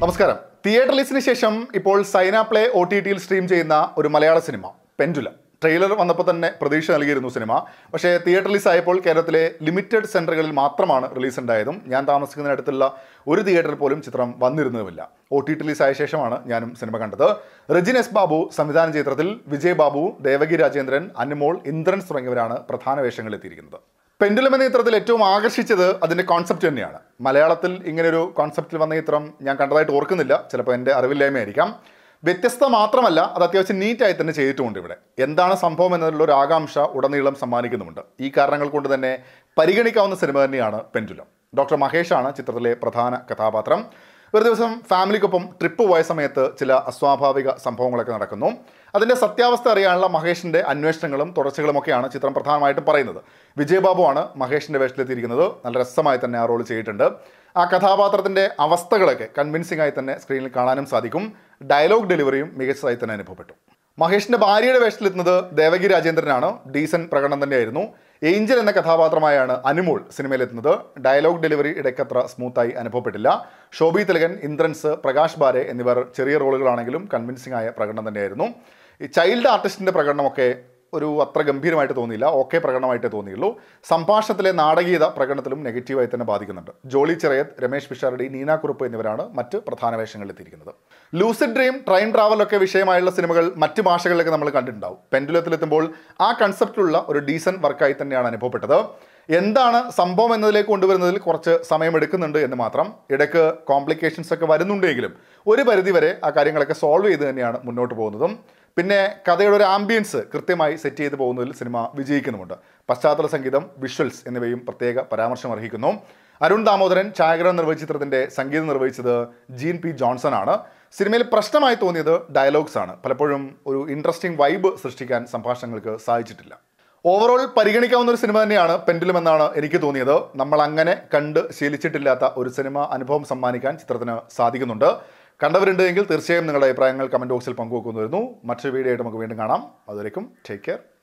നമസ്കാരം തിയേറ്റർ ലിസ്റ്റിന് ശേഷം ഇപ്പോൾ സൈന പ്ലേ ഒ ടി ടിയിൽ സ്ട്രീം ചെയ്യുന്ന ഒരു മലയാള സിനിമ പെൻഡുല ട്രെയിലർ വന്നപ്പോൾ തന്നെ പ്രതീക്ഷ നൽകിയിരുന്നു സിനിമ പക്ഷേ തിയേറ്റർ ലിസ് ആയപ്പോൾ കേരളത്തിലെ ലിമിറ്റഡ് സെൻറ്ററുകളിൽ മാത്രമാണ് റിലീസ് ഉണ്ടായതും ഞാൻ താമസിക്കുന്നതിനടുത്തുള്ള ഒരു തിയേറ്ററിൽ പോലും ചിത്രം വന്നിരുന്നതുമില്ല ഒ ടി ടി റിലീസ് ആയ ശേഷമാണ് ഞാനും സിനിമ കണ്ടത് റജിൻ എസ് ബാബു സംവിധാനം ചിത്രത്തിൽ വിജയ് ബാബു ദേവകി രാജേന്ദ്രൻ അനുമോൾ ഇന്ദ്രൻസ് തുടങ്ങിയവരാണ് പ്രധാന വേഷങ്ങളിൽ എത്തിയിരിക്കുന്നത് പെൻഡുലം എന്ന ചിത്രത്തിൽ ഏറ്റവും ആകർഷിച്ചത് അതിൻ്റെ കോൺസെപ്റ്റ് തന്നെയാണ് മലയാളത്തിൽ ഇങ്ങനൊരു കോൺസെപ്റ്റിൽ വന്ന ചിത്രം ഞാൻ കണ്ടതായിട്ട് ഓർക്കുന്നില്ല ചിലപ്പോൾ എൻ്റെ അറിവില്ലായ്മയായിരിക്കാം വ്യത്യസ്ത മാത്രമല്ല അത് അത്യാവശ്യം നീറ്റായി തന്നെ ചെയ്തിട്ടുമുണ്ട് ഇവിടെ എന്താണ് സംഭവം എന്നതിലുള്ള ഒരു ആകാംക്ഷ ഉടനീളം സമ്മാനിക്കുന്നുമുണ്ട് ഈ കാരണങ്ങൾ കൊണ്ട് തന്നെ പരിഗണിക്കാവുന്ന സിനിമ തന്നെയാണ് പെൻഡുലം ഡോക്ടർ മഹേഷാണ് ചിത്രത്തിലെ പ്രധാന കഥാപാത്രം ഒരു ദിവസം ഫാമിലിക്കൊപ്പം ട്രിപ്പ് പോയ സമയത്ത് ചില അസ്വാഭാവിക സംഭവങ്ങളൊക്കെ നടക്കുന്നു അതിൻ്റെ സത്യാവസ്ഥ അറിയാനുള്ള മഹേഷിൻ്റെ അന്വേഷണങ്ങളും തുടർച്ചകളുമൊക്കെയാണ് ചിത്രം പ്രധാനമായിട്ടും പറയുന്നത് വിജയബാബു ആണ് മഹേഷിൻ്റെ വേഷത്തിലെത്തിയിരിക്കുന്നത് നല്ല രസമായി തന്നെ ആ റോൾ ചെയ്തിട്ടുണ്ട് ആ കഥാപാത്രത്തിൻ്റെ അവസ്ഥകളൊക്കെ കൺവിൻസിംഗ് ആയി തന്നെ സ്ക്രീനിൽ കാണാനും സാധിക്കും ഡയലോഗ് ഡെലിവറിയും മികച്ചതായി തന്നെ അനുഭവപ്പെട്ടു മഹേഷിന്റെ ഭാര്യയുടെ വേഷത്തിലെത്തുന്നത് ദേവകി രാജേന്ദ്രനാണ് ഡീസൻ പ്രകടനം തന്നെയായിരുന്നു ഏഞ്ചൽ എന്ന കഥാപാത്രമായാണ് അനുമോൾ സിനിമയിലെത്തുന്നത് ഡയലോഗ് ഡെലിവറി ഇടയ്ക്കത്ര സ്മൂത്തായി അനുഭവപ്പെട്ടില്ല ശോഭി തിലകൻ ഇന്ദ്രൻസ് പ്രകാശ് ബാരെ എന്നിവർ ചെറിയ റോളുകളാണെങ്കിലും കൺവിൻസിംഗ് ആയ പ്രകടനം തന്നെയായിരുന്നു ഈ ചൈൽഡ് ആർട്ടിസ്റ്റിൻ്റെ പ്രകടനമൊക്കെ ഒരു അത്ര ഗംഭീരമായിട്ട് തോന്നിയില്ല ഓക്കെ പ്രകടനമായിട്ട് തോന്നിയുള്ളൂ സംഭാഷണത്തിലെ നാടകീയത പ്രകടനത്തിലും നെഗറ്റീവായി തന്നെ ബാധിക്കുന്നുണ്ട് ജോളി ചെറിയത് രമേശ് പിഷാരടി നീന എന്നിവരാണ് മറ്റ് പ്രധാന വേഷങ്ങളിലെത്തിയിരിക്കുന്നത് ലൂസിഡ് ഡ്രീം ട്രെയിൻ ട്രാവൽ ഒക്കെ വിഷയമായുള്ള സിനിമകൾ മറ്റു ഭാഷകളിലൊക്കെ നമ്മൾ കണ്ടിട്ടുണ്ടാവും പെൻഡുലത്തിലെത്തുമ്പോൾ ആ കൺസെപ്റ്റുള്ള ഒരു ഡീസൻറ്റ് വർക്കായി തന്നെയാണ് അനുഭവപ്പെട്ടത് എന്താണ് സംഭവം എന്നതിലേക്ക് കൊണ്ടുവരുന്നതിൽ കുറച്ച് സമയമെടുക്കുന്നുണ്ട് എന്ന് മാത്രം ഇടയ്ക്ക് കോംപ്ലിക്കേഷൻസ് ഒക്കെ വരുന്നുണ്ടെങ്കിലും ഒരു പരിധിവരെ ആ കാര്യങ്ങളൊക്കെ സോൾവ് ചെയ്ത് തന്നെയാണ് മുന്നോട്ട് പോകുന്നതും പിന്നെ കഥയുടെ ഒരു ആംബിയൻസ് കൃത്യമായി സെറ്റ് ചെയ്ത് പോകുന്നതിൽ സിനിമ വിജയിക്കുന്നുമുണ്ട് പശ്ചാത്തല സംഗീതം വിഷ്വൽസ് എന്നിവയും പ്രത്യേക പരാമർശം അർഹിക്കുന്നു അരുൺ ദാമോദരൻ ഛായാഗ്രഹം നിർവഹിച്ച ചിത്രത്തിൻ്റെ സംഗീതം നിർവഹിച്ചത് ജീൻ പി ജോൺസൺ ആണ് സിനിമയിൽ പ്രശ്നമായി തോന്നിയത് ഡയലോഗ്സ് ആണ് പലപ്പോഴും ഒരു ഇൻട്രസ്റ്റിംഗ് വൈബ് സൃഷ്ടിക്കാൻ സംഭാഷണങ്ങൾക്ക് സാധിച്ചിട്ടില്ല ഓവറോൾ പരിഗണിക്കാവുന്ന ഒരു സിനിമ തന്നെയാണ് പെൻഡിലും എന്നാണ് എനിക്ക് തോന്നിയത് നമ്മൾ അങ്ങനെ കണ്ട് ശീലിച്ചിട്ടില്ലാത്ത ഒരു സിനിമ അനുഭവം സമ്മാനിക്കാൻ ചിത്രത്തിന് സാധിക്കുന്നുണ്ട് കണ്ടവരുണ്ടെങ്കിൽ തീർച്ചയായും നിങ്ങളുടെ അഭിപ്രായങ്ങൾ കമൻറ്റ് ബോക്സിൽ പങ്കുവെക്കുന്നു വരുന്നു മറ്റൊരു വീഡിയോ ആയിട്ട് നമുക്ക് വീണ്ടും കാണാം അതുവരേക്കും ടേക്ക് കെയർ